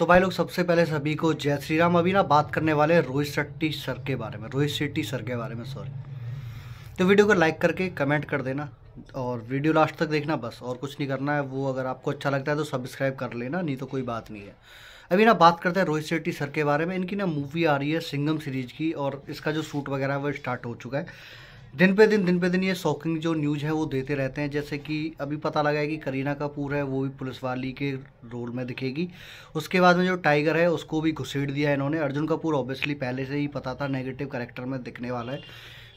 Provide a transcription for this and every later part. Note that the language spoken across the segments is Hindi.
तो भाई लोग सबसे पहले सभी को जय श्री राम अभी ना बात करने वाले रोहित शेट्टी सर के बारे में रोहित शेट्टी सर के बारे में सॉरी तो वीडियो को लाइक करके कमेंट कर देना और वीडियो लास्ट तक देखना बस और कुछ नहीं करना है वो अगर आपको अच्छा लगता है तो सब्सक्राइब कर लेना नहीं तो कोई बात नहीं है अभी ना बात करते हैं रोहित शेट्टी सर के बारे में इनकी ना मूवी आ रही है सिंगम सीरीज की और इसका जो शूट वगैरह है वो स्टार्ट हो चुका है दिन पे दिन दिन पे दिन ये शॉकिंग जो न्यूज है वो देते रहते हैं जैसे कि अभी पता लगा है कि करीना कपूर है वो भी पुलिस वाली के रोल में दिखेगी उसके बाद में जो टाइगर है उसको भी घुसेड़ दिया इन्होंने अर्जुन कपूर ऑब्वियसली पहले से ही पता था नेगेटिव करेक्टर में दिखने वाला है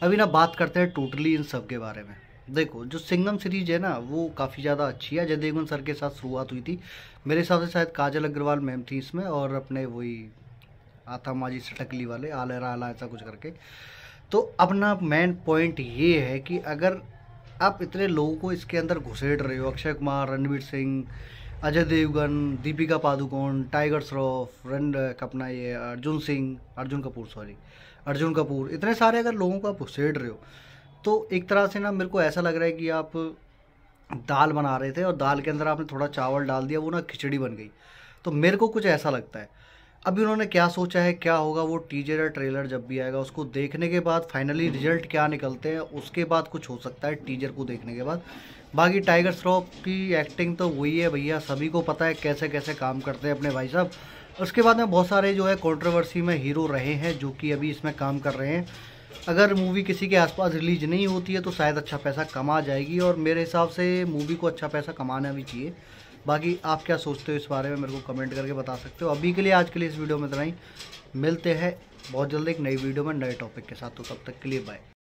अभी ना बात करते हैं टोटली इन सब के बारे में देखो जो सिंगम सीरीज है ना वो काफ़ी ज़्यादा अच्छी है अजय देवगन सर के साथ शुरुआत हुई थी मेरे हिसाब से शायद काजल अग्रवाल मैम थी इसमें और अपने वही आता माजी सटकली वाले आलरा आला ऐसा कुछ करके तो अपना मेन पॉइंट ये है कि अगर आप इतने लोगों को इसके अंदर घुसेड़ रहे हो अक्षय कुमार रणवीर सिंह अजय देवगन दीपिका पादुकोण टाइगर श्रॉफ रन अपना ये अर्जुन सिंह अर्जुन कपूर सॉरी अर्जुन कपूर इतने सारे अगर लोगों को आप घुसेड़ रहे हो तो एक तरह से ना मेरे को ऐसा लग रहा है कि आप दाल बना रहे थे और दाल के अंदर आपने थोड़ा चावल डाल दिया वो ना खिचड़ी बन गई तो मेरे को कुछ ऐसा लगता है अभी उन्होंने क्या सोचा है क्या होगा वो टीजर या ट्रेलर जब भी आएगा उसको देखने के बाद फाइनली रिजल्ट क्या निकलते हैं उसके बाद कुछ हो सकता है टीजर को देखने के बाद बाकी टाइगर श्रॉफ की एक्टिंग तो वही है भैया सभी को पता है कैसे कैसे काम करते हैं अपने भाई साहब उसके बाद में बहुत सारे जो है कॉन्ट्रोवर्सी में हीरो रहे हैं जो कि अभी इसमें काम कर रहे हैं अगर मूवी किसी के आसपास रिलीज नहीं होती है तो शायद अच्छा पैसा कमा जाएगी और मेरे हिसाब से मूवी को अच्छा पैसा कमाना भी चाहिए बाकी आप क्या सोचते हो इस बारे में मेरे को कमेंट करके बता सकते हो अभी के लिए आज के लिए इस वीडियो में इतना ही मिलते हैं बहुत जल्द एक नई वीडियो में नए टॉपिक के साथ तो तब तक के लिए बाय